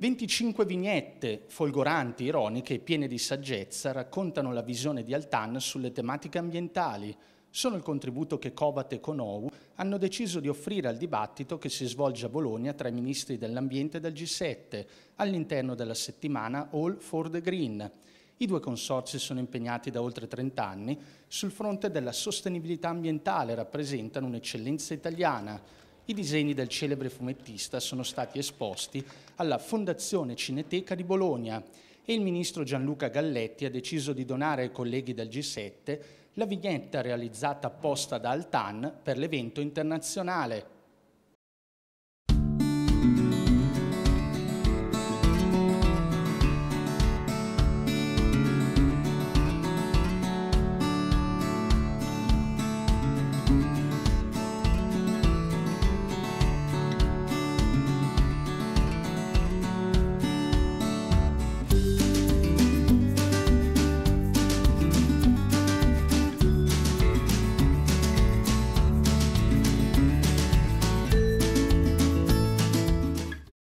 25 vignette folgoranti, ironiche, e piene di saggezza, raccontano la visione di Altan sulle tematiche ambientali. Sono il contributo che Cobat e Conou hanno deciso di offrire al dibattito che si svolge a Bologna tra i ministri dell'ambiente e del G7 all'interno della settimana All for the Green. I due consorzi sono impegnati da oltre 30 anni sul fronte della sostenibilità ambientale, rappresentano un'eccellenza italiana i disegni del celebre fumettista sono stati esposti alla Fondazione Cineteca di Bologna e il ministro Gianluca Galletti ha deciso di donare ai colleghi del G7 la vignetta realizzata apposta da Altan per l'evento internazionale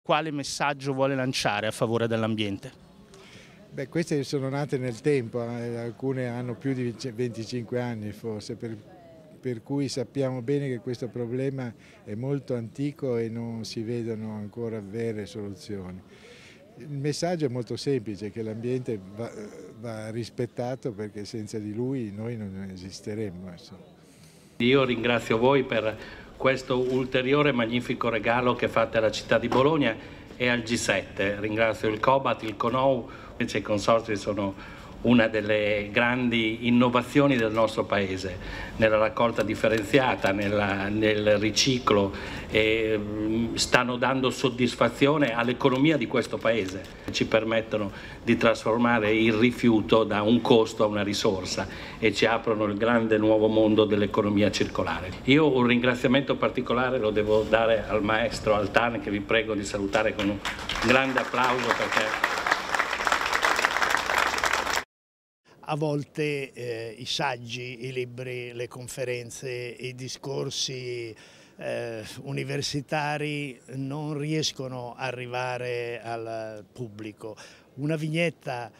quale messaggio vuole lanciare a favore dell'ambiente? Beh, queste sono nate nel tempo, eh, alcune hanno più di 25 anni forse, per, per, cui sappiamo bene che questo problema è molto antico e non si vedono ancora vere soluzioni. Il messaggio è molto semplice, che l'ambiente va, va, rispettato perché senza di lui noi non esisteremmo. Io ringrazio voi per questo ulteriore magnifico regalo che fate alla città di Bologna e al G7. Ringrazio il COBAT, il CONOU, invece i consorzi sono una delle grandi innovazioni del nostro Paese, nella raccolta differenziata, nella, nel riciclo e mm, stanno dando soddisfazione all'economia di questo Paese. Ci permettono di trasformare il rifiuto da un costo a una risorsa e ci aprono il grande nuovo mondo dell'economia circolare. Io un ringraziamento particolare lo devo dare al maestro Altani che vi prego di salutare con un grande applauso perché... a volte eh, i saggi, i libri, le conferenze, i discorsi eh, universitari non riescono ad arrivare al pubblico. Una vignetta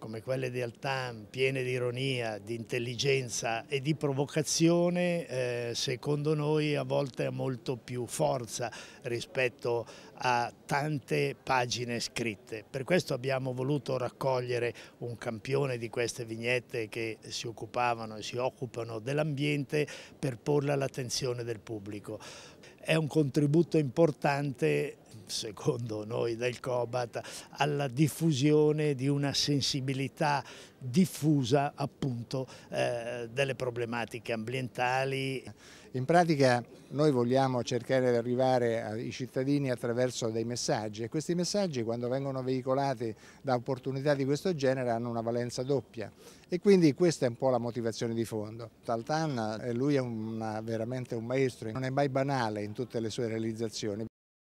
come quelle di Altan, piene di ironia, di intelligenza e di provocazione, eh, secondo noi a volte ha molto più forza rispetto a tante pagine scritte. Per questo abbiamo voluto raccogliere un campione di queste vignette che si occupavano e si occupano dell'ambiente per porle all'attenzione del pubblico. È un contributo importante secondo noi del Cobat, alla diffusione di una sensibilità diffusa appunto eh, delle problematiche ambientali. In pratica noi vogliamo cercare di arrivare ai cittadini attraverso dei messaggi e questi messaggi quando vengono veicolati da opportunità di questo genere hanno una valenza doppia e quindi questa è un po' la motivazione di fondo. Taltan eh, lui è una, veramente un maestro, non è mai banale in tutte le sue realizzazioni.